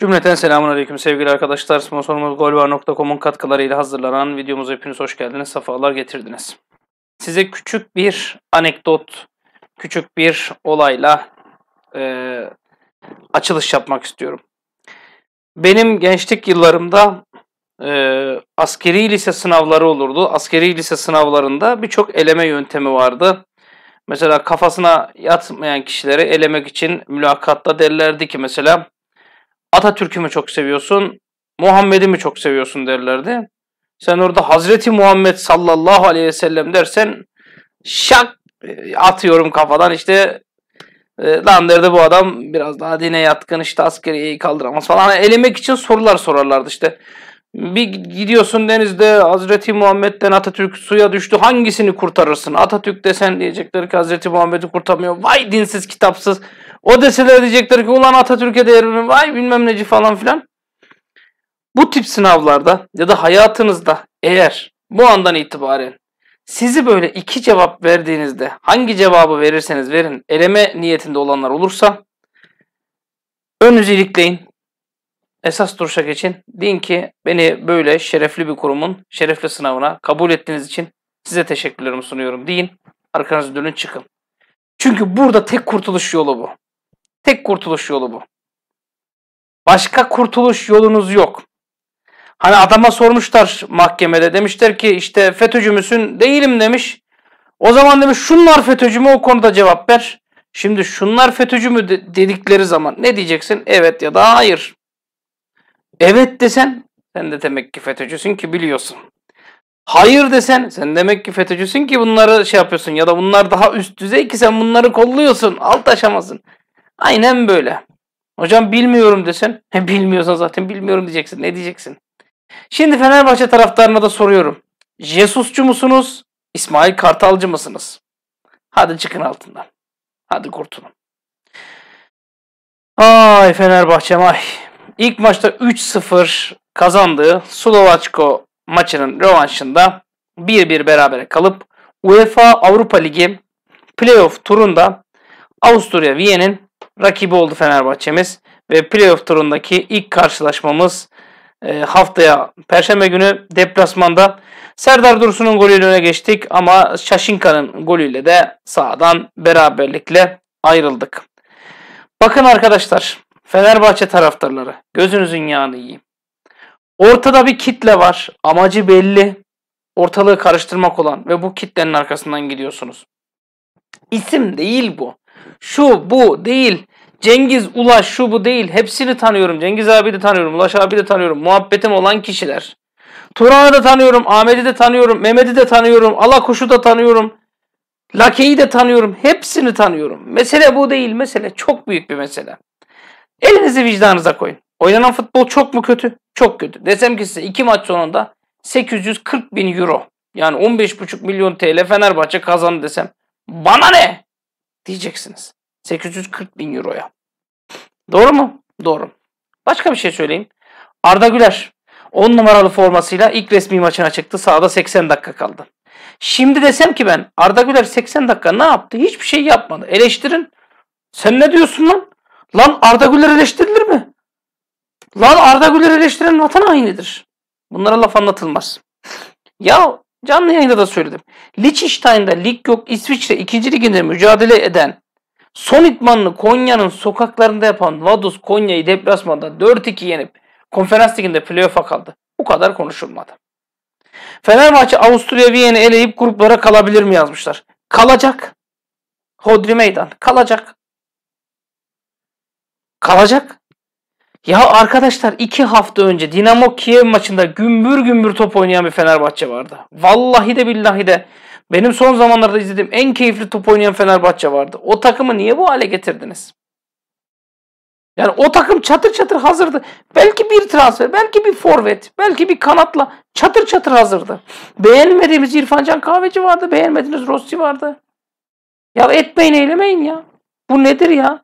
Cümleten selamun aleyküm sevgili arkadaşlar. Sponsorumuz golvar.com'un katkılarıyla hazırlanan videomuza hepiniz hoş geldiniz. Safalar getirdiniz. Size küçük bir anekdot, küçük bir olayla e, açılış yapmak istiyorum. Benim gençlik yıllarımda e, askeri lise sınavları olurdu. Askeri lise sınavlarında birçok eleme yöntemi vardı. Mesela kafasına yatmayan kişileri elemek için mülakatta derlerdi ki mesela Atatürk'ü mü çok seviyorsun, Muhammed'i mi çok seviyorsun derlerdi. Sen orada Hazreti Muhammed sallallahu aleyhi ve sellem dersen şak e, atıyorum kafadan işte e, lan derdi bu adam biraz daha dine yatkın işte askeriyeyi kaldıramaz falan. Yani elemek için sorular sorarlardı işte. Bir gidiyorsun denizde Hazreti Muhammed'den Atatürk suya düştü hangisini kurtarırsın? Atatürk desen diyecekler ki Hazreti Muhammed'i kurtamıyor. Vay dinsiz kitapsız. O deseler diyecekler ki ulan Atatürk'e değerini vay bilmem neci falan filan. Bu tip sınavlarda ya da hayatınızda eğer bu andan itibaren sizi böyle iki cevap verdiğinizde hangi cevabı verirseniz verin eleme niyetinde olanlar olursa önünüzü ilikleyin. Esas duruşa geçin. Deyin ki beni böyle şerefli bir kurumun şerefli sınavına kabul ettiğiniz için size teşekkürlerimi sunuyorum deyin. Arkanızı dönün çıkın. Çünkü burada tek kurtuluş yolu bu. Tek kurtuluş yolu bu. Başka kurtuluş yolunuz yok. Hani adama sormuşlar mahkemede. Demişler ki işte FETÖ'cü müsün? Değilim demiş. O zaman demiş şunlar FETÖ'cü mü? O konuda cevap ver. Şimdi şunlar FETÖ'cü mü dedikleri zaman ne diyeceksin? Evet ya da hayır. Evet desen sen de demek ki FETÖ'cüsün ki biliyorsun. Hayır desen sen demek ki FETÖ'cüsün ki bunları şey yapıyorsun ya da bunlar daha üst düzey ki sen bunları kolluyorsun. Alt aşamasın. Aynen böyle. Hocam bilmiyorum desen. He, bilmiyorsan zaten bilmiyorum diyeceksin. Ne diyeceksin? Şimdi Fenerbahçe taraftarına da soruyorum. Jesusçu musunuz? İsmail Kartalcı mısınız? Hadi çıkın altından. Hadi kurtulun. Ay Fenerbahçe ay. İlk maçta 3-0 kazandığı Slovaçko maçının rövanşında 1-1 berabere kalıp UEFA Avrupa Ligi playoff turunda Avusturya Viyen'in rakibi oldu Fenerbahçe'miz. Ve playoff turundaki ilk karşılaşmamız e, haftaya Perşembe günü deplasmanda Serdar Dursun'un golüyle öne geçtik ama Şaşinka'nın golüyle de sağdan beraberlikle ayrıldık. Bakın arkadaşlar Fenerbahçe taraftarları gözünüzün yağını yiyin. Ortada bir kitle var amacı belli ortalığı karıştırmak olan ve bu kitlenin arkasından gidiyorsunuz. İsim değil bu. Şu bu değil. Cengiz, Ulaş şu bu değil. Hepsini tanıyorum. Cengiz abi de tanıyorum. Ulaş abi de tanıyorum. Muhabbetim olan kişiler. Turan'ı da tanıyorum. Ahmet'i de tanıyorum. Mehmet'i de tanıyorum. Alakuş'u da tanıyorum. Lake'yi de tanıyorum. Hepsini tanıyorum. Mesele bu değil. Mesele çok büyük bir mesele. Elinizi vicdanınıza koyun. Oynanan futbol çok mu kötü? Çok kötü. Desem ki size iki maç sonunda 840 bin euro yani 15,5 milyon TL Fenerbahçe kazandı desem bana ne diyeceksiniz. 840 bin euroya. Doğru mu? Doğru. Başka bir şey söyleyeyim. Arda Güler 10 numaralı formasıyla ilk resmi maçına çıktı. Sahada 80 dakika kaldı. Şimdi desem ki ben Arda Güler 80 dakika ne yaptı? Hiçbir şey yapmadı. Eleştirin. Sen ne diyorsun lan? Lan Arda Güler eleştirilir mi? Lan Arda Güler eleştiren vatan aynıdır. Bunlara laf anlatılmaz. Ya canlı yayında da söyledim. Liechtenstein'da lig yok İsviçre 2. liginde mücadele eden Son itmanını Konya'nın sokaklarında yapan Vaduz Konya'yı deplasmanda 4-2 yenip konferans liginde playoff'a kaldı. Bu kadar konuşulmadı. Fenerbahçe Avusturya Viyen'i eleyip gruplara kalabilir mi yazmışlar. Kalacak. Hodri meydan. Kalacak. Kalacak. Ya arkadaşlar iki hafta önce Dinamo Kiev maçında gümbür gümbür top oynayan bir Fenerbahçe vardı. Vallahi de billahi de benim son zamanlarda izlediğim en keyifli top oynayan Fenerbahçe vardı. O takımı niye bu hale getirdiniz? Yani o takım çatır çatır hazırdı. Belki bir transfer, belki bir forvet, belki bir kanatla çatır çatır hazırdı. Beğenmediğimiz İrfancan Kahveci vardı, beğenmediğiniz Rossi vardı. Ya etmeyin eylemeyin ya. Bu nedir ya?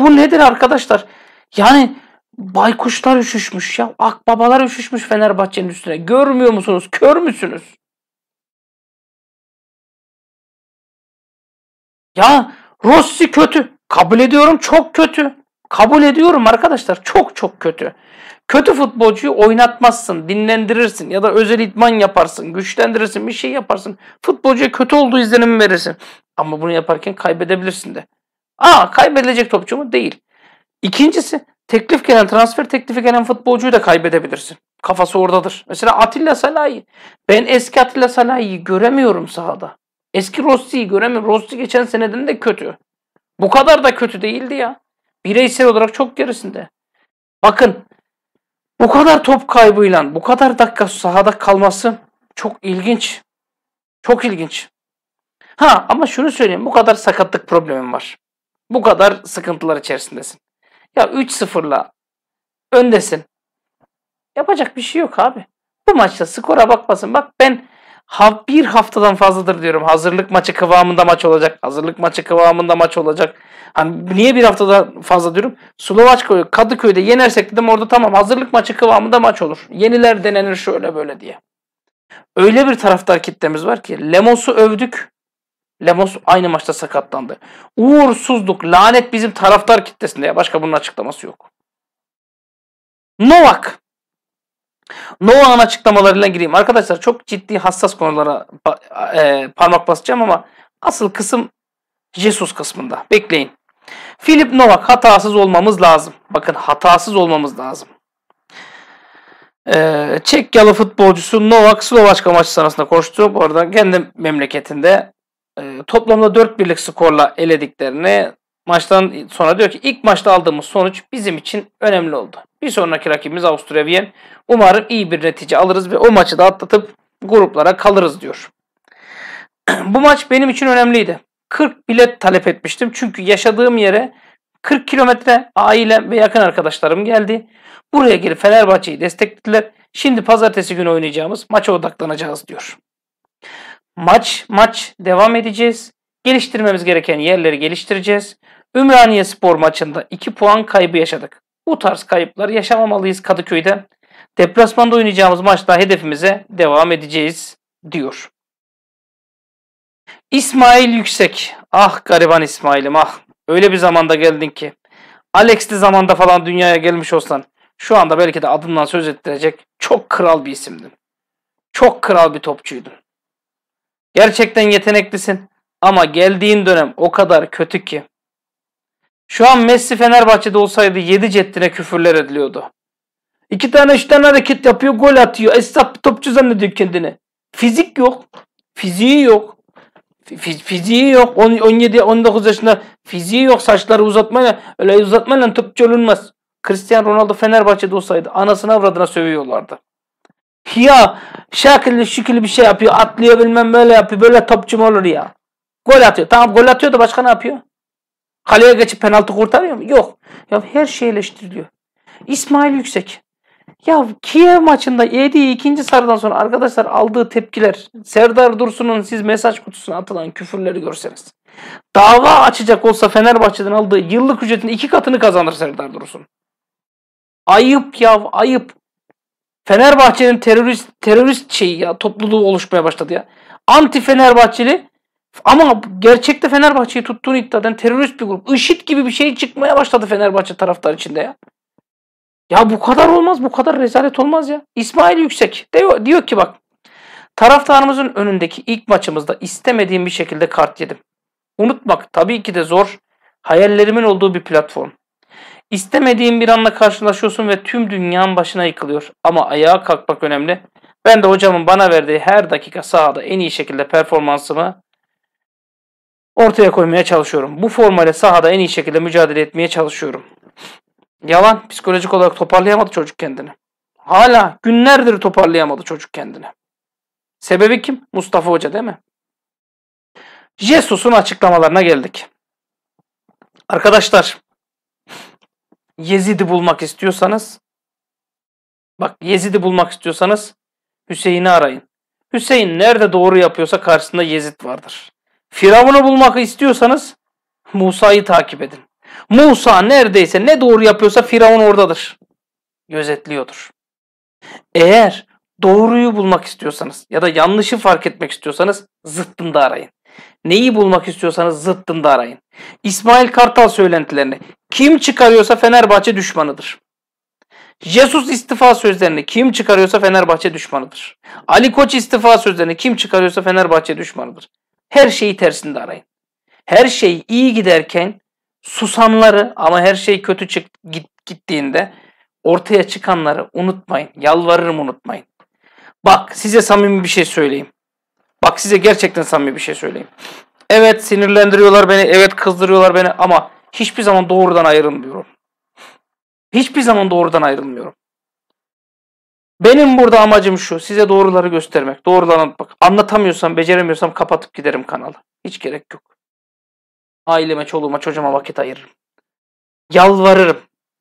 Bu nedir arkadaşlar? Yani baykuşlar üşüşmüş ya. Akbabalar üşüşmüş Fenerbahçe'nin üstüne. Görmüyor musunuz? Kör müsünüz? Ya Rossi kötü. Kabul ediyorum çok kötü. Kabul ediyorum arkadaşlar çok çok kötü. Kötü futbolcuyu oynatmazsın, dinlendirirsin ya da özel idman yaparsın, güçlendirirsin, bir şey yaparsın. Futbolcuya kötü olduğu izlenimi verirsin. Ama bunu yaparken kaybedebilirsin de. Aa kaybedilecek topçu mu? Değil. İkincisi teklif gelen, transfer teklifi gelen futbolcuyu da kaybedebilirsin. Kafası oradadır. Mesela Atilla Salahi. Ben eski Atilla Salahi'yi göremiyorum sahada. Eski Rossi'yi göremiyorum. Rossi geçen seneden de kötü. Bu kadar da kötü değildi ya. Bireysel olarak çok gerisinde. Bakın bu kadar top kaybıyla bu kadar dakika sahada kalması çok ilginç. Çok ilginç. Ha ama şunu söyleyeyim bu kadar sakatlık problemim var. Bu kadar sıkıntılar içerisindesin. Ya 3-0'la öndesin. Yapacak bir şey yok abi. Bu maçta skora bakmasın. Bak ben ha, bir haftadan fazladır diyorum. Hazırlık maçı kıvamında maç olacak. Hazırlık maçı kıvamında maç olacak. Hani niye bir haftadan fazla diyorum? Slovaçka Kadıköy'de yenersek dedim orada tamam hazırlık maçı kıvamında maç olur. Yeniler denenir şöyle böyle diye. Öyle bir taraftar kitlemiz var ki Lemos'u övdük. Lemos aynı maçta sakatlandı. Uğursuzluk, lanet bizim taraftar kitlesinde ya. Başka bunun açıklaması yok. Novak Noah'ın açıklamalarıyla gireyim. Arkadaşlar çok ciddi hassas konulara e, parmak basacağım ama asıl kısım Jesus kısmında. Bekleyin. Philip Novak hatasız olmamız lazım. Bakın hatasız olmamız lazım. Ee, Çekyalı futbolcusu Novak Slovaçka maçı sırasında koştu. Bu arada kendi memleketinde e, toplamda 4 birlik skorla elediklerini Maçtan sonra diyor ki ilk maçta aldığımız sonuç bizim için önemli oldu. Bir sonraki rakibimiz Avusturya Viyen. Umarım iyi bir netice alırız ve o maçı da atlatıp gruplara kalırız diyor. Bu maç benim için önemliydi. 40 bilet talep etmiştim çünkü yaşadığım yere 40 kilometre ailem ve yakın arkadaşlarım geldi. Buraya gelip Fenerbahçe'yi desteklediler. Şimdi pazartesi günü oynayacağımız maça odaklanacağız diyor. Maç maç devam edeceğiz. Geliştirmemiz gereken yerleri geliştireceğiz. Ümraniye spor maçında 2 puan kaybı yaşadık. Bu tarz kayıpları yaşamamalıyız Kadıköy'de. Deplasmanda oynayacağımız maçta hedefimize devam edeceğiz diyor. İsmail Yüksek. Ah gariban İsmail'im ah. Öyle bir zamanda geldin ki. Alex'li zamanda falan dünyaya gelmiş olsan şu anda belki de adından söz ettirecek çok kral bir isimdin. Çok kral bir topçuydun. Gerçekten yeteneklisin ama geldiğin dönem o kadar kötü ki şu an Messi Fenerbahçe'de olsaydı 7 ceddine küfürler ediliyordu. İki tane üç tane hareket yapıyor gol atıyor. Esnaf bir topçu zannediyor kendini. Fizik yok. Fiziği yok. Fiz fiziği yok. 17-19 yaşında fiziği yok. Saçları uzatmayla öyle uzatmayla topçu olunmaz. Cristiano Ronaldo Fenerbahçe'de olsaydı anasına avradına sövüyorlardı. Ya şekilli şükürlü bir şey yapıyor. Atlıyor bilmem böyle yapıyor. Böyle topçu mu olur ya. Gol atıyor. Tamam gol atıyor da başka ne yapıyor? Kaleye geçip penaltı kurtarıyor mu? Yok. Ya her şey eleştiriliyor. İsmail Yüksek. Ya Kiev maçında yediği ikinci sarıdan sonra arkadaşlar aldığı tepkiler, Serdar Dursun'un siz mesaj kutusuna atılan küfürleri görseniz. Dava açacak olsa Fenerbahçe'den aldığı yıllık ücretin iki katını kazanır Serdar Dursun. Ayıp ya ayıp. Fenerbahçe'nin terörist terörist şeyi ya topluluğu oluşmaya başladı ya. Anti Fenerbahçeli ama gerçekte Fenerbahçe'yi tuttuğunu iddia eden terörist bir grup. IŞİD gibi bir şey çıkmaya başladı Fenerbahçe taraftar içinde ya. Ya bu kadar olmaz, bu kadar rezalet olmaz ya. İsmail Yüksek diyor, diyor ki bak taraftarımızın önündeki ilk maçımızda istemediğim bir şekilde kart yedim. Unutmak tabii ki de zor. Hayallerimin olduğu bir platform. İstemediğim bir anla karşılaşıyorsun ve tüm dünyanın başına yıkılıyor. Ama ayağa kalkmak önemli. Ben de hocamın bana verdiği her dakika sahada en iyi şekilde performansımı ortaya koymaya çalışıyorum. Bu formayla sahada en iyi şekilde mücadele etmeye çalışıyorum. Yalan psikolojik olarak toparlayamadı çocuk kendini. Hala günlerdir toparlayamadı çocuk kendini. Sebebi kim? Mustafa Hoca değil mi? Jesus'un açıklamalarına geldik. Arkadaşlar Yezid'i bulmak istiyorsanız bak Yezid'i bulmak istiyorsanız Hüseyin'i arayın. Hüseyin nerede doğru yapıyorsa karşısında Yezid vardır. Firavun'u bulmak istiyorsanız Musa'yı takip edin. Musa neredeyse ne doğru yapıyorsa Firavun oradadır. Gözetliyordur. Eğer doğruyu bulmak istiyorsanız ya da yanlışı fark etmek istiyorsanız zıttında arayın. Neyi bulmak istiyorsanız zıttında arayın. İsmail Kartal söylentilerini kim çıkarıyorsa Fenerbahçe düşmanıdır. Jesus istifa sözlerini kim çıkarıyorsa Fenerbahçe düşmanıdır. Ali Koç istifa sözlerini kim çıkarıyorsa Fenerbahçe düşmanıdır her şeyi tersinde arayın. Her şey iyi giderken susanları ama her şey kötü çık, git, gittiğinde ortaya çıkanları unutmayın. Yalvarırım unutmayın. Bak size samimi bir şey söyleyeyim. Bak size gerçekten samimi bir şey söyleyeyim. Evet sinirlendiriyorlar beni, evet kızdırıyorlar beni ama hiçbir zaman doğrudan ayrılmıyorum. Hiçbir zaman doğrudan ayrılmıyorum. Benim burada amacım şu. Size doğruları göstermek. Doğruları anlatmak. Anlatamıyorsam, beceremiyorsam kapatıp giderim kanalı. Hiç gerek yok. Aileme, çoluğuma, çocuğuma vakit ayırırım. Yalvarırım.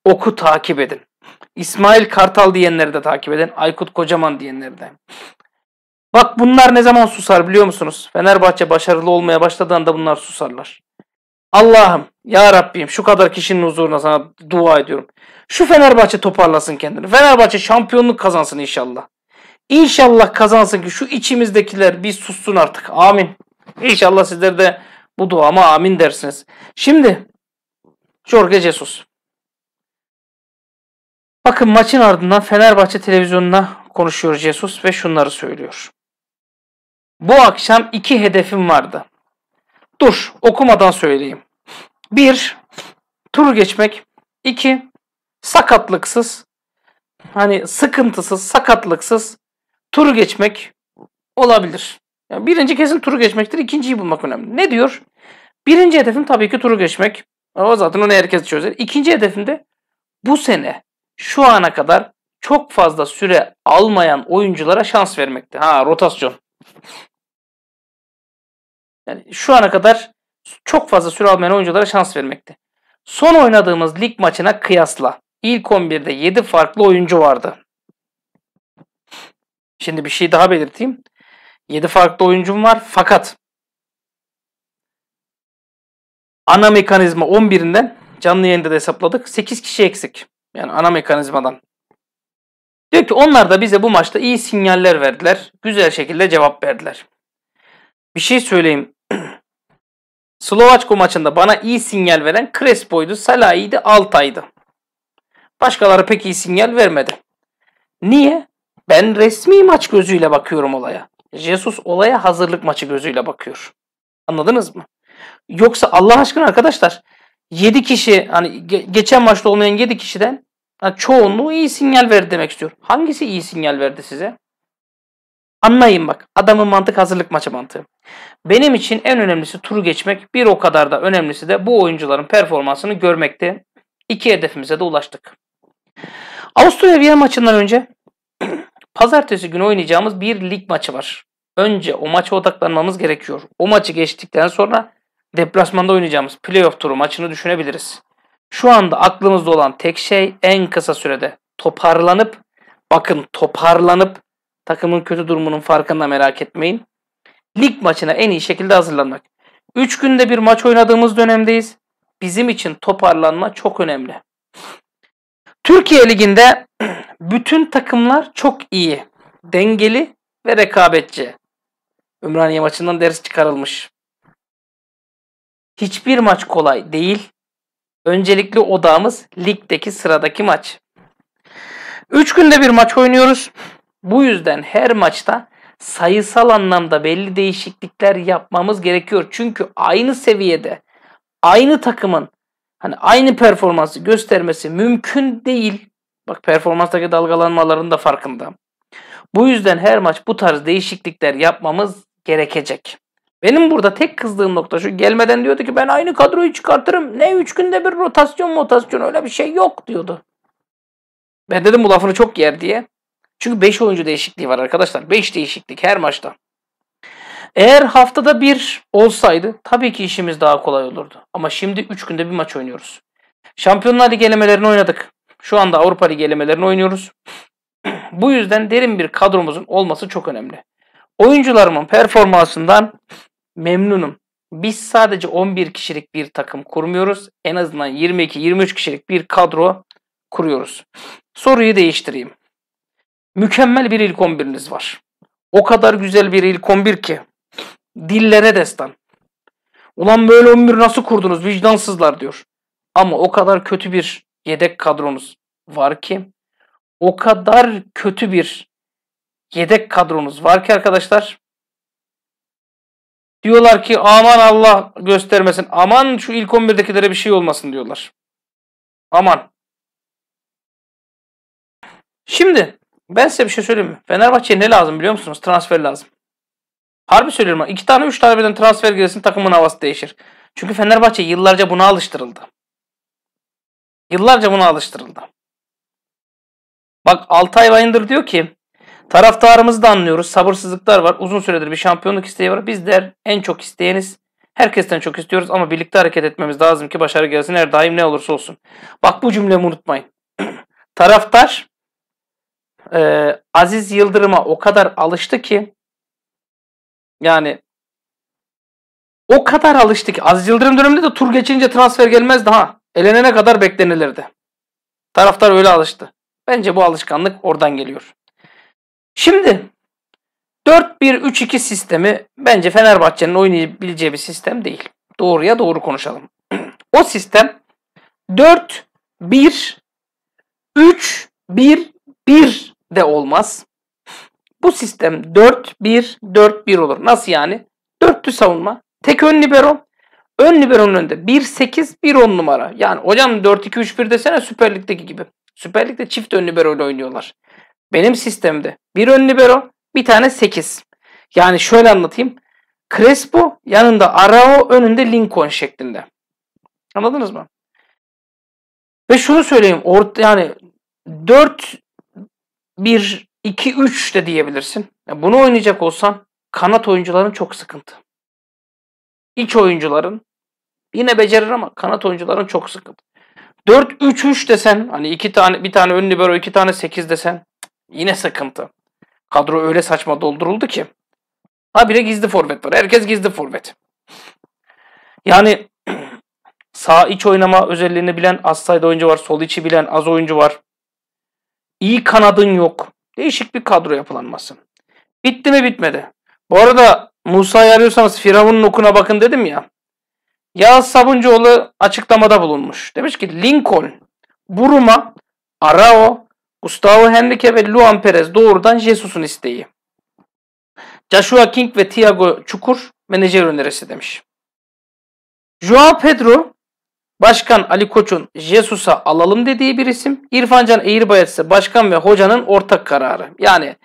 Oku takip edin. İsmail Kartal diyenleri de takip edin. Aykut Kocaman diyenleri de. Bak bunlar ne zaman susar biliyor musunuz? Fenerbahçe başarılı olmaya başladığında bunlar susarlar. Allah'ım ya Rabbim şu kadar kişinin huzuruna sana dua ediyorum. Şu Fenerbahçe toparlasın kendini. Fenerbahçe şampiyonluk kazansın inşallah. İnşallah kazansın ki şu içimizdekiler bir sussun artık. Amin. İnşallah sizler de bu duama amin dersiniz. Şimdi Jorge Jesus. Bakın maçın ardından Fenerbahçe televizyonuna konuşuyor Jesus ve şunları söylüyor. Bu akşam iki hedefim vardı. Dur okumadan söyleyeyim. 1. Tur geçmek. 2. Sakatlıksız. Hani sıkıntısız, sakatlıksız tur geçmek olabilir. Yani birinci kesin turu geçmektir. ikinciyi bulmak önemli. Ne diyor? Birinci hedefim tabii ki turu geçmek. O zaten onu herkes çözer. İkinci hedefim de bu sene şu ana kadar çok fazla süre almayan oyunculara şans vermekti. Ha rotasyon. Yani şu ana kadar çok fazla süre almayan oyunculara şans vermekte. Son oynadığımız lig maçına kıyasla ilk 11'de 7 farklı oyuncu vardı. Şimdi bir şey daha belirteyim. 7 farklı oyuncum var fakat ana mekanizma 11'inden canlı yayında da hesapladık. 8 kişi eksik. Yani ana mekanizmadan. Diyor ki onlar da bize bu maçta iyi sinyaller verdiler. Güzel şekilde cevap verdiler. Bir şey söyleyeyim. Slovaçko maçında bana iyi sinyal veren Crespo'ydu, Salah'ydı, Altay'dı. Başkaları pek iyi sinyal vermedi. Niye? Ben resmi maç gözüyle bakıyorum olaya. Jesus olaya hazırlık maçı gözüyle bakıyor. Anladınız mı? Yoksa Allah aşkına arkadaşlar 7 kişi hani geçen maçta olmayan 7 kişiden yani çoğunluğu iyi sinyal verdi demek istiyor. Hangisi iyi sinyal verdi size? Anlayın bak. Adamın mantık hazırlık maçı mantığı. Benim için en önemlisi turu geçmek. Bir o kadar da önemlisi de bu oyuncuların performansını görmekti. İki hedefimize de ulaştık. Avusturya Viyana maçından önce pazartesi günü oynayacağımız bir lig maçı var. Önce o maça odaklanmamız gerekiyor. O maçı geçtikten sonra deplasmanda oynayacağımız playoff turu maçını düşünebiliriz. Şu anda aklımızda olan tek şey en kısa sürede toparlanıp bakın toparlanıp Takımın kötü durumunun farkında merak etmeyin. Lig maçına en iyi şekilde hazırlanmak. 3 günde bir maç oynadığımız dönemdeyiz. Bizim için toparlanma çok önemli. Türkiye Ligi'nde bütün takımlar çok iyi, dengeli ve rekabetçi. Ümraniye maçından ders çıkarılmış. Hiçbir maç kolay değil. Öncelikli odağımız ligdeki sıradaki maç. 3 günde bir maç oynuyoruz. Bu yüzden her maçta sayısal anlamda belli değişiklikler yapmamız gerekiyor. Çünkü aynı seviyede aynı takımın hani aynı performansı göstermesi mümkün değil. Bak performanstaki dalgalanmaların da farkındayım. Bu yüzden her maç bu tarz değişiklikler yapmamız gerekecek. Benim burada tek kızdığım nokta şu gelmeden diyordu ki ben aynı kadroyu çıkartırım. Ne 3 günde bir rotasyon motasyon öyle bir şey yok diyordu. Ben dedim bu lafını çok yer diye. Çünkü 5 oyuncu değişikliği var arkadaşlar. 5 değişiklik her maçta. Eğer haftada bir olsaydı tabii ki işimiz daha kolay olurdu. Ama şimdi 3 günde bir maç oynuyoruz. Şampiyonlar Ligi elemelerini oynadık. Şu anda Avrupa Ligi elemelerini oynuyoruz. Bu yüzden derin bir kadromuzun olması çok önemli. Oyuncularımın performansından memnunum. Biz sadece 11 kişilik bir takım kurmuyoruz. En azından 22-23 kişilik bir kadro kuruyoruz. Soruyu değiştireyim. Mükemmel bir ilk 11'iniz var. O kadar güzel bir ilk 11 ki. Dillere destan. Ulan böyle 11 nasıl kurdunuz vicdansızlar diyor. Ama o kadar kötü bir yedek kadronuz var ki. O kadar kötü bir yedek kadronuz var ki arkadaşlar. Diyorlar ki aman Allah göstermesin. Aman şu ilk 11'dekilere bir şey olmasın diyorlar. Aman. Şimdi ben size bir şey söyleyeyim mi? Fenerbahçe'ye ne lazım biliyor musunuz? Transfer lazım. Harbi söylüyorum. İki tane üç tane birden transfer gelirsin takımın havası değişir. Çünkü Fenerbahçe yıllarca buna alıştırıldı. Yıllarca buna alıştırıldı. Bak Altay Bayındır diyor ki taraftarımızı da anlıyoruz. Sabırsızlıklar var. Uzun süredir bir şampiyonluk isteği var. Bizler en çok isteyeniz. Herkesten çok istiyoruz ama birlikte hareket etmemiz lazım ki başarı gelsin her daim ne olursa olsun. Bak bu cümlemi unutmayın. Taraftar e, Aziz Yıldırım'a o kadar alıştı ki yani o kadar alıştı ki Aziz Yıldırım döneminde de tur geçince transfer gelmezdi ha. Elenene kadar beklenilirdi. Taraftar öyle alıştı. Bence bu alışkanlık oradan geliyor. Şimdi 4-1-3-2 sistemi bence Fenerbahçe'nin oynayabileceği bir sistem değil. Doğruya doğru konuşalım. o sistem 4-1-3-1-1 de olmaz. Bu sistem 4-1-4-1 olur. Nasıl yani? Dörtlü savunma. Tek ön libero. Ön liberonun önünde 1-8-1-10 numara. Yani hocam 4-2-3-1 desene Süper Lig'deki gibi. Süper Lig'de çift ön libero ile oynuyorlar. Benim sistemde bir ön libero, bir tane 8. Yani şöyle anlatayım. Crespo yanında Arao önünde Lincoln şeklinde. Anladınız mı? Ve şunu söyleyeyim. Orta, yani 4 1, 2, 3 de diyebilirsin. Yani bunu oynayacak olsan kanat oyuncuların çok sıkıntı. İç oyuncuların yine becerir ama kanat oyuncuların çok sıkıntı. 4-3-3 desen hani iki tane bir tane ön libero iki tane 8 desen yine sıkıntı. Kadro öyle saçma dolduruldu ki. Ha bile gizli forvet var. Herkes gizli forvet. Yani sağ iç oynama özelliğini bilen az sayıda oyuncu var. Sol içi bilen az oyuncu var. İyi kanadın yok. Değişik bir kadro yapılanması. Bitti mi bitmedi. Bu arada Musa'yı arıyorsanız Firavun'un okuna bakın dedim ya. Yağız Sabuncuoğlu açıklamada bulunmuş. Demiş ki Lincoln, Buruma, Arao, Gustavo Henrique ve Luan Perez doğrudan Jesus'un isteği. Joshua King ve Thiago Çukur menajer önerisi demiş. João Pedro Başkan Ali Koç'un Jesus'a alalım dediği bir isim. İrfancan Eğirbayat ise başkan ve hocanın ortak kararı. Yani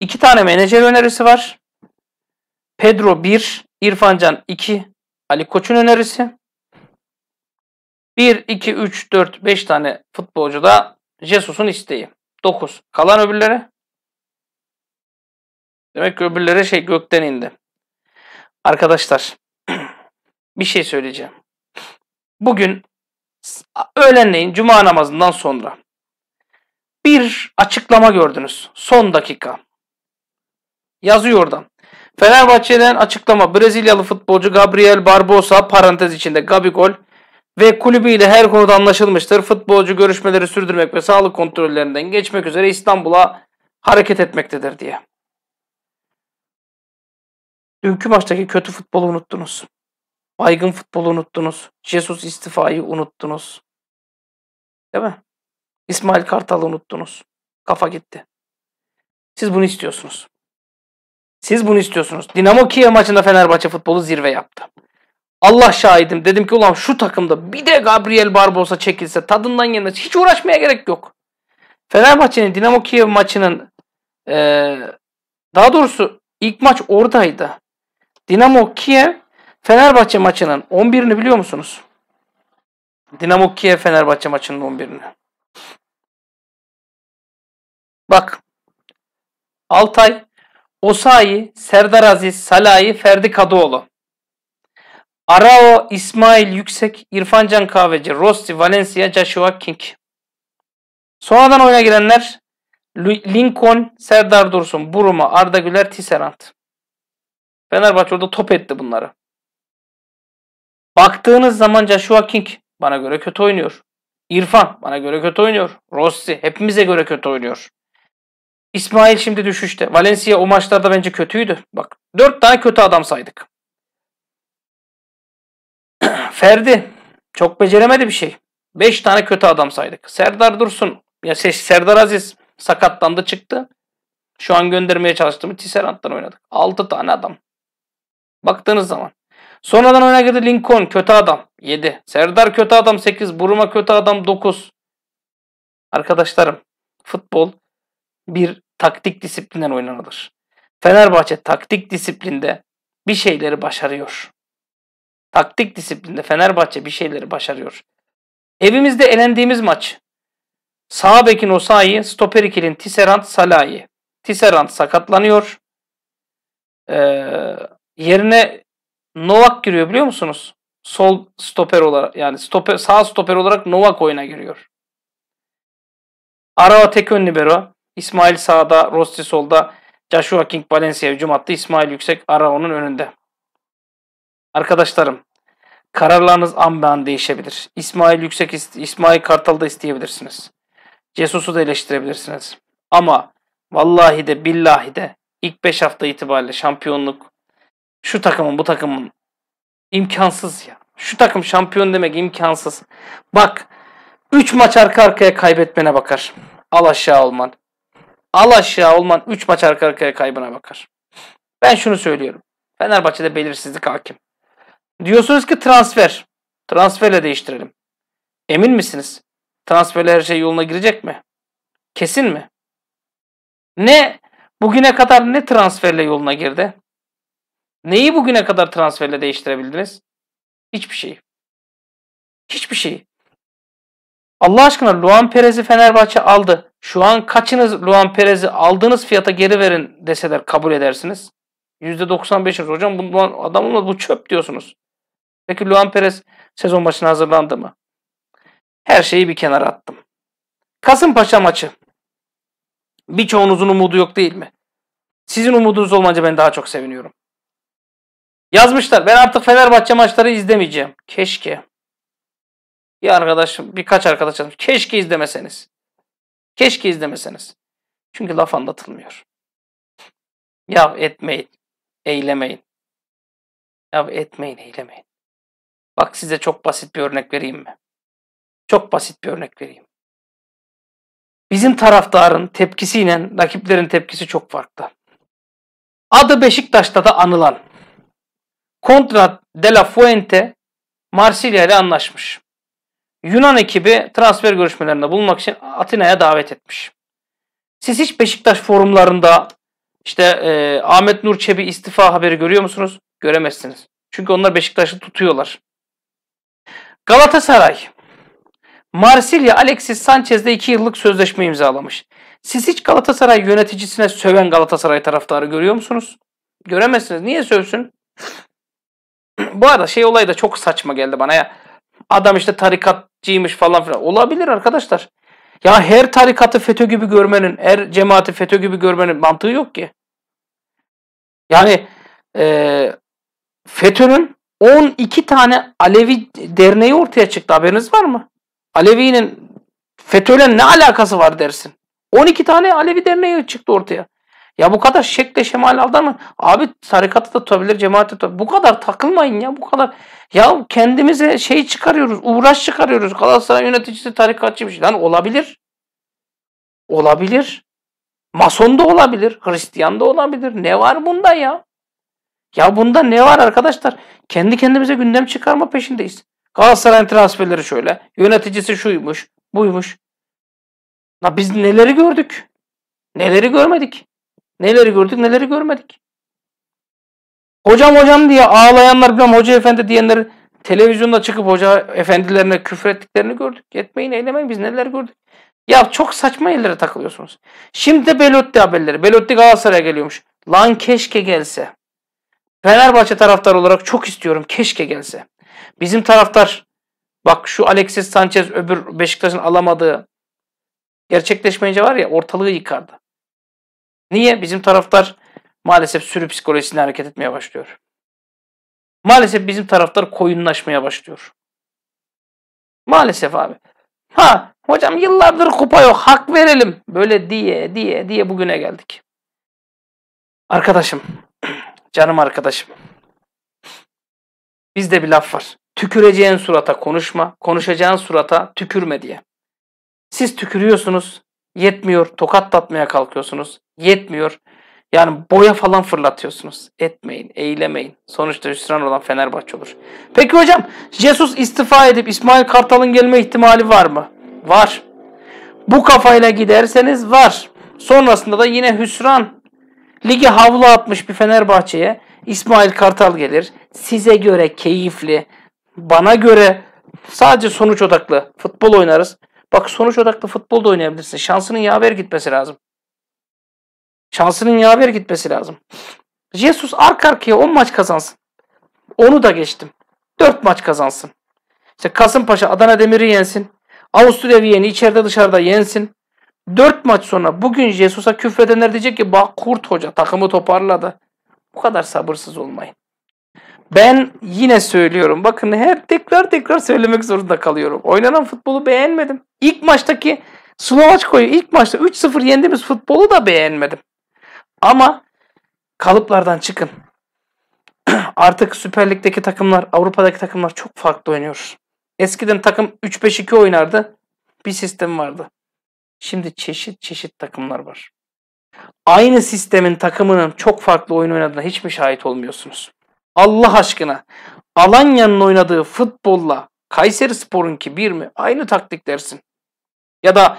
iki tane menajer önerisi var. Pedro 1, İrfancan 2, Ali Koç'un önerisi. 1, 2, 3, 4, 5 tane futbolcu da Jesus'un isteği. 9. Kalan öbürleri? Demek ki öbürleri şey gökten indi. Arkadaşlar bir şey söyleyeceğim. Bugün öğlenleyin cuma namazından sonra bir açıklama gördünüz. Son dakika. Yazıyor orada. Fenerbahçe'den açıklama. Brezilyalı futbolcu Gabriel Barbosa parantez içinde Gabigol ve kulübüyle her konuda anlaşılmıştır. Futbolcu görüşmeleri sürdürmek ve sağlık kontrollerinden geçmek üzere İstanbul'a hareket etmektedir diye. Dünkü maçtaki kötü futbolu unuttunuz. Baygın futbolu unuttunuz. Jesus istifayı unuttunuz. Değil mi? İsmail Kartal'ı unuttunuz. Kafa gitti. Siz bunu istiyorsunuz. Siz bunu istiyorsunuz. Dinamo Kiev maçında Fenerbahçe futbolu zirve yaptı. Allah şahidim. Dedim ki ulan şu takımda bir de Gabriel Barbosa çekilse tadından yenmez. Hiç uğraşmaya gerek yok. Fenerbahçe'nin Dinamo Kiev maçının ee, daha doğrusu ilk maç oradaydı. Dinamo Kiev Fenerbahçe maçının 11'ini biliyor musunuz? Dinamo Kiev Fenerbahçe maçının 11'ini. Bak. Altay, Osayi, Serdar Aziz, Salahi, Ferdi Kadıoğlu. Arao, İsmail Yüksek, İrfancan Kahveci, Rossi, Valencia, Joshua King. Sonradan oyuna girenler Lincoln, Serdar Dursun, Buruma, Arda Güler, Tisserant. Fenerbahçe orada top etti bunları. Baktığınız zaman Joshua King bana göre kötü oynuyor. İrfan bana göre kötü oynuyor. Rossi hepimize göre kötü oynuyor. İsmail şimdi düşüşte. Valencia o maçlarda bence kötüydü. Bak dört tane kötü adam saydık. Ferdi çok beceremedi bir şey. Beş tane kötü adam saydık. Serdar Dursun. Ya şey, Serdar Aziz sakatlandı çıktı. Şu an göndermeye çalıştığımız Tisserant'tan oynadık. Altı tane adam. Baktığınız zaman. Sonradan oyuna girdi Lincoln kötü adam 7. Serdar kötü adam 8. Buruma kötü adam 9. Arkadaşlarım futbol bir taktik disiplinden oynanılır. Fenerbahçe taktik disiplinde bir şeyleri başarıyor. Taktik disiplinde Fenerbahçe bir şeyleri başarıyor. Evimizde elendiğimiz maç. Sağ bekin Osayi, stoper ikilin Tisserant Salahi. Tisserant sakatlanıyor. Ee, Yerine Novak giriyor biliyor musunuz? Sol stoper olarak yani stoper, sağ stoper olarak Novak oyuna giriyor. Arao tek ön libero. İsmail sağda, Rosti solda. Joshua King Valencia hücum attı. İsmail Yüksek Arao'nun önünde. Arkadaşlarım kararlarınız an be an değişebilir. İsmail Yüksek, İsmail Kartal da isteyebilirsiniz. Cesus'u da eleştirebilirsiniz. Ama vallahi de billahi de ilk 5 hafta itibariyle şampiyonluk şu takımın bu takımın imkansız ya. Şu takım şampiyon demek imkansız. Bak 3 maç arka arkaya kaybetmene bakar. Al aşağı olman. Al aşağı olman 3 maç arka arkaya kaybına bakar. Ben şunu söylüyorum. Fenerbahçe'de belirsizlik hakim. Diyorsunuz ki transfer. Transferle değiştirelim. Emin misiniz? Transferle her şey yoluna girecek mi? Kesin mi? Ne bugüne kadar ne transferle yoluna girdi? Neyi bugüne kadar transferle değiştirebildiniz? Hiçbir şeyi. Hiçbir şeyi. Allah aşkına Luan Perez'i Fenerbahçe aldı. Şu an kaçınız Luan Perez'i aldığınız fiyata geri verin deseler kabul edersiniz. %95'iniz hocam bu adam olmaz bu çöp diyorsunuz. Peki Luan Perez sezon başına hazırlandı mı? Her şeyi bir kenara attım. Kasımpaşa maçı. Birçoğunuzun umudu yok değil mi? Sizin umudunuz olmanca ben daha çok seviniyorum. Yazmışlar ben artık Fenerbahçe maçları izlemeyeceğim. Keşke. Bir arkadaşım birkaç arkadaşım. Keşke izlemeseniz. Keşke izlemeseniz. Çünkü laf anlatılmıyor. Ya etmeyin. Eylemeyin. Ya etmeyin eylemeyin. Bak size çok basit bir örnek vereyim mi? Çok basit bir örnek vereyim. Bizim taraftarın tepkisiyle rakiplerin tepkisi çok farklı. Adı Beşiktaş'ta da anılan Kontrat de la Fuente Marsilya ile anlaşmış. Yunan ekibi transfer görüşmelerinde bulunmak için Atina'ya davet etmiş. Siz hiç Beşiktaş forumlarında işte e, Ahmet Nur Çebi istifa haberi görüyor musunuz? Göremezsiniz. Çünkü onlar Beşiktaş'ı tutuyorlar. Galatasaray. Marsilya Alexis Sanchez'de 2 yıllık sözleşme imzalamış. Siz hiç Galatasaray yöneticisine söven Galatasaray taraftarı görüyor musunuz? Göremezsiniz. Niye sövsün? Bu arada şey olay da çok saçma geldi bana ya. Adam işte tarikatçıymış falan filan. Olabilir arkadaşlar. Ya her tarikatı FETÖ gibi görmenin, her cemaati FETÖ gibi görmenin mantığı yok ki. Yani e, FETÖ'nün 12 tane Alevi derneği ortaya çıktı. Haberiniz var mı? Alevi'nin FETÖ'yle ne alakası var dersin. 12 tane Alevi derneği çıktı ortaya. Ya bu kadar şekle şemale aldanma. Abi tarikata da tutabilir, cemaate de Bu kadar takılmayın ya bu kadar. Ya kendimize şey çıkarıyoruz, uğraş çıkarıyoruz. Galatasaray yöneticisi tarikatçıymış. Lan olabilir. Olabilir. Mason da olabilir, Hristiyan da olabilir. Ne var bunda ya? Ya bunda ne var arkadaşlar? Kendi kendimize gündem çıkarma peşindeyiz. Galatasaray'ın transferleri şöyle. Yöneticisi şuymuş, buymuş. La biz neleri gördük? Neleri görmedik? Neleri gördük neleri görmedik. Hocam hocam diye ağlayanlar bilmem hoca efendi diyenler televizyonda çıkıp hoca efendilerine küfrettiklerini gördük. Etmeyin eylemeyin biz neler gördük. Ya çok saçma yerlere takılıyorsunuz. Şimdi de Belotti haberleri. Belotti Galatasaray'a geliyormuş. Lan keşke gelse. Fenerbahçe taraftar olarak çok istiyorum keşke gelse. Bizim taraftar bak şu Alexis Sanchez öbür Beşiktaş'ın alamadığı gerçekleşmeyince var ya ortalığı yıkardı. Niye? Bizim taraftar maalesef sürü psikolojisiyle hareket etmeye başlıyor. Maalesef bizim taraftar koyunlaşmaya başlıyor. Maalesef abi. Ha hocam yıllardır kupa yok hak verelim. Böyle diye diye diye bugüne geldik. Arkadaşım, canım arkadaşım. Bizde bir laf var. Tüküreceğin surata konuşma, konuşacağın surata tükürme diye. Siz tükürüyorsunuz, Yetmiyor. tokat atmaya kalkıyorsunuz. Yetmiyor. Yani boya falan fırlatıyorsunuz. Etmeyin, eylemeyin. Sonuçta hüsran olan Fenerbahçe olur. Peki hocam, Jesus istifa edip İsmail Kartal'ın gelme ihtimali var mı? Var. Bu kafayla giderseniz var. Sonrasında da yine hüsran. Ligi havlu atmış bir Fenerbahçe'ye İsmail Kartal gelir. Size göre keyifli, bana göre sadece sonuç odaklı futbol oynarız. Bak sonuç odaklı futbol da oynayabilirsin. Şansının yaver gitmesi lazım. Şansının yaver gitmesi lazım. Jesus arka arkaya 10 maç kazansın. Onu da geçtim. 4 maç kazansın. İşte Kasımpaşa Adana Demir'i yensin. Avusturya Viyen'i içeride dışarıda yensin. 4 maç sonra bugün Jesus'a küfredenler diyecek ki bak Kurt Hoca takımı toparladı. Bu kadar sabırsız olmayın. Ben yine söylüyorum. Bakın her tekrar tekrar söylemek zorunda kalıyorum. Oynanan futbolu beğenmedim. İlk maçtaki Slovaçko'yu ilk maçta 3-0 yendiğimiz futbolu da beğenmedim. Ama kalıplardan çıkın. Artık Süper Lig'deki takımlar, Avrupa'daki takımlar çok farklı oynuyor. Eskiden takım 3-5-2 oynardı. Bir sistem vardı. Şimdi çeşit çeşit takımlar var. Aynı sistemin takımının çok farklı oyun oynadığına hiç mi şahit olmuyorsunuz? Allah aşkına Alanya'nın oynadığı futbolla Kayseri Spor'unki bir mi? Aynı taktik dersin. Ya da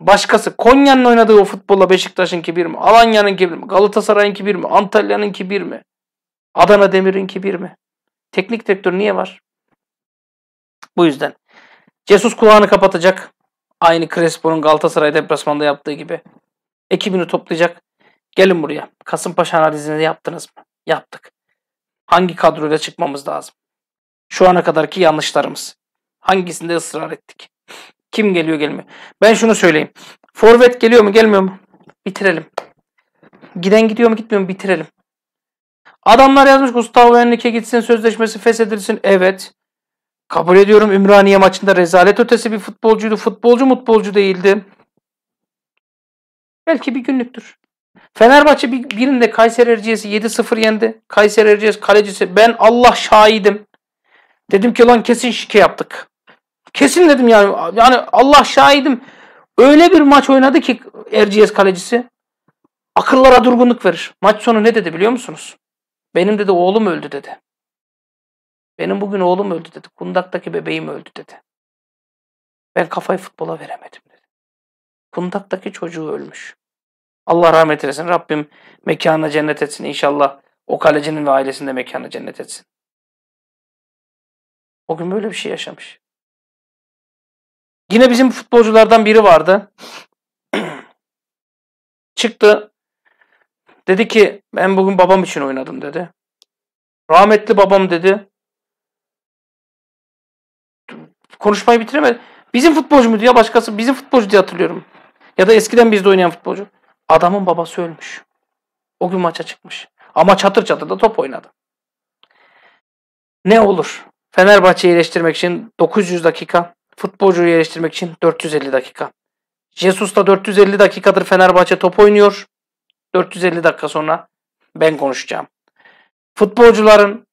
başkası Konya'nın oynadığı o futbolla Beşiktaş'ınki bir mi? Alanya'nınki bir mi? Galatasaray'ınki bir mi? Antalya'nınki bir mi? Adana Demir'inki bir mi? Teknik direktör niye var? Bu yüzden. Jesus kulağını kapatacak. Aynı Crespo'nun Galatasaray deplasmanda yaptığı gibi. Ekibini toplayacak. Gelin buraya. Kasımpaşa analizini yaptınız mı? Yaptık hangi kadroyla çıkmamız lazım? Şu ana kadarki yanlışlarımız. Hangisinde ısrar ettik? Kim geliyor gelmiyor? Ben şunu söyleyeyim. Forvet geliyor mu gelmiyor mu? Bitirelim. Giden gidiyor mu gitmiyor mu? Bitirelim. Adamlar yazmış Gustavo Henrique gitsin sözleşmesi feshedilsin. Evet. Kabul ediyorum Ümraniye maçında rezalet ötesi bir futbolcuydu. Futbolcu mutbolcu değildi. Belki bir günlüktür. Fenerbahçe birinde Kayseri Erciyes'i 7-0 yendi. Kayseri Erciyes kalecisi ben Allah şahidim. Dedim ki lan kesin şike yaptık. Kesin dedim yani. Yani Allah şahidim. Öyle bir maç oynadı ki Erciyes kalecisi. Akıllara durgunluk verir. Maç sonu ne dedi biliyor musunuz? Benim dedi oğlum öldü dedi. Benim bugün oğlum öldü dedi. Kundak'taki bebeğim öldü dedi. Ben kafayı futbola veremedim dedi. Kundak'taki çocuğu ölmüş. Allah rahmet eylesin. Rabbim mekanına cennet etsin inşallah. O kalecinin ve ailesinin de mekanına cennet etsin. O gün böyle bir şey yaşamış. Yine bizim futbolculardan biri vardı. Çıktı. Dedi ki ben bugün babam için oynadım dedi. Rahmetli babam dedi. Konuşmayı bitiremedi. Bizim futbolcu muydu ya başkası? Bizim futbolcu diye hatırlıyorum. Ya da eskiden bizde oynayan futbolcu. Adamın babası ölmüş. O gün maça çıkmış. Ama çatır çatır da top oynadı. Ne olur? Fenerbahçe'yi eleştirmek için 900 dakika, futbolcuyu eleştirmek için 450 dakika. Jesus da 450 dakikadır Fenerbahçe top oynuyor. 450 dakika sonra ben konuşacağım. Futbolcuların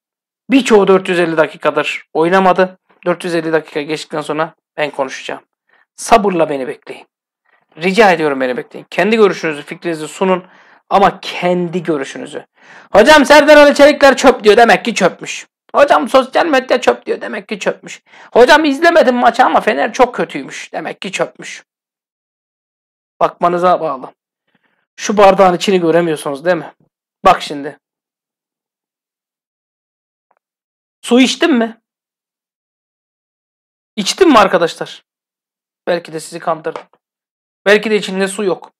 birçoğu 450 dakikadır oynamadı. 450 dakika geçtikten sonra ben konuşacağım. Sabırla beni bekleyin. Rica ediyorum beni bekleyin. Kendi görüşünüzü, fikrinizi sunun ama kendi görüşünüzü. Hocam Serdar Ali Çelikler çöp diyor demek ki çöpmüş. Hocam sosyal medya çöp diyor demek ki çöpmüş. Hocam izlemedim maçı ama Fener çok kötüymüş demek ki çöpmüş. Bakmanıza bağlı. Şu bardağın içini göremiyorsunuz değil mi? Bak şimdi. Su içtim mi? İçtim mi arkadaşlar? Belki de sizi kandırdım. Belki de içinde su yok.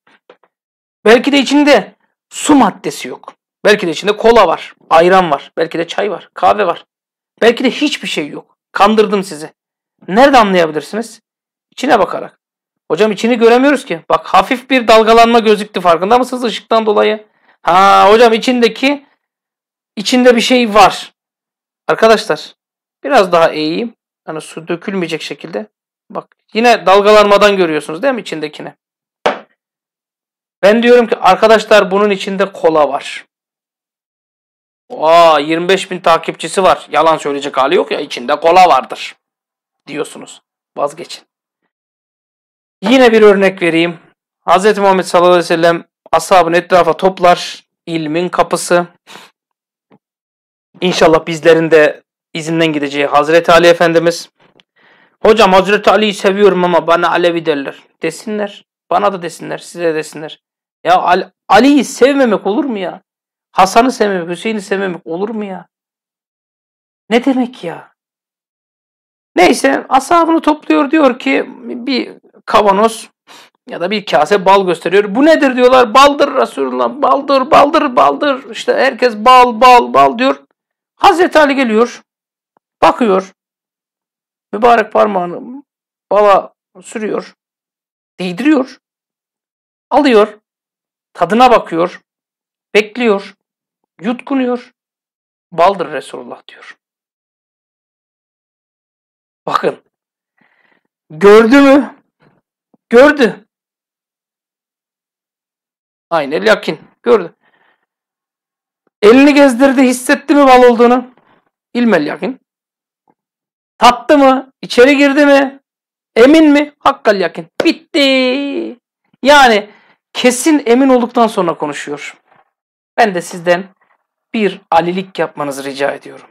Belki de içinde su maddesi yok. Belki de içinde kola var, ayran var, belki de çay var, kahve var. Belki de hiçbir şey yok. Kandırdım sizi. Nerede anlayabilirsiniz? İçine bakarak. Hocam içini göremiyoruz ki. Bak hafif bir dalgalanma gözüktü farkında mısınız ışıktan dolayı? Ha hocam içindeki içinde bir şey var. Arkadaşlar biraz daha eğeyim. Hani su dökülmeyecek şekilde Bak yine dalgalanmadan görüyorsunuz değil mi içindekini? Ben diyorum ki arkadaşlar bunun içinde kola var. Aa 25 bin takipçisi var. Yalan söyleyecek hali yok ya içinde kola vardır diyorsunuz. Vazgeçin. Yine bir örnek vereyim. Hz. Muhammed sallallahu aleyhi ve sellem ashabını etrafa toplar. ilmin kapısı. İnşallah bizlerin de izinden gideceği Hazreti Ali Efendimiz Hocam Hazreti Ali'yi seviyorum ama bana Alevi derler. Desinler. Bana da desinler. Size de desinler. Ya Al Ali'yi sevmemek olur mu ya? Hasan'ı sevmemek, Hüseyin'i sevmemek olur mu ya? Ne demek ya? Neyse ashabını topluyor diyor ki bir kavanoz ya da bir kase bal gösteriyor. Bu nedir diyorlar. Baldır Resulullah. Baldır, baldır, baldır. İşte herkes bal, bal, bal diyor. Hazreti Ali geliyor. Bakıyor. Mübarek parmağını bala sürüyor. Değdiriyor. Alıyor. Tadına bakıyor. Bekliyor. Yutkunuyor. Baldır Resulullah diyor. Bakın. Gördü mü? Gördü. Aynen lakin. Gördü. Elini gezdirdi. Hissetti mi bal olduğunu? İlmel yakin. Tattı mı? İçeri girdi mi? Emin mi? Hakkal yakin. Bitti. Yani kesin emin olduktan sonra konuşuyor. Ben de sizden bir alilik yapmanızı rica ediyorum.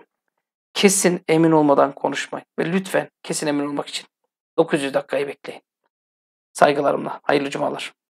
Kesin emin olmadan konuşmayın. Ve lütfen kesin emin olmak için 900 dakikayı bekleyin. Saygılarımla. Hayırlı cumalar.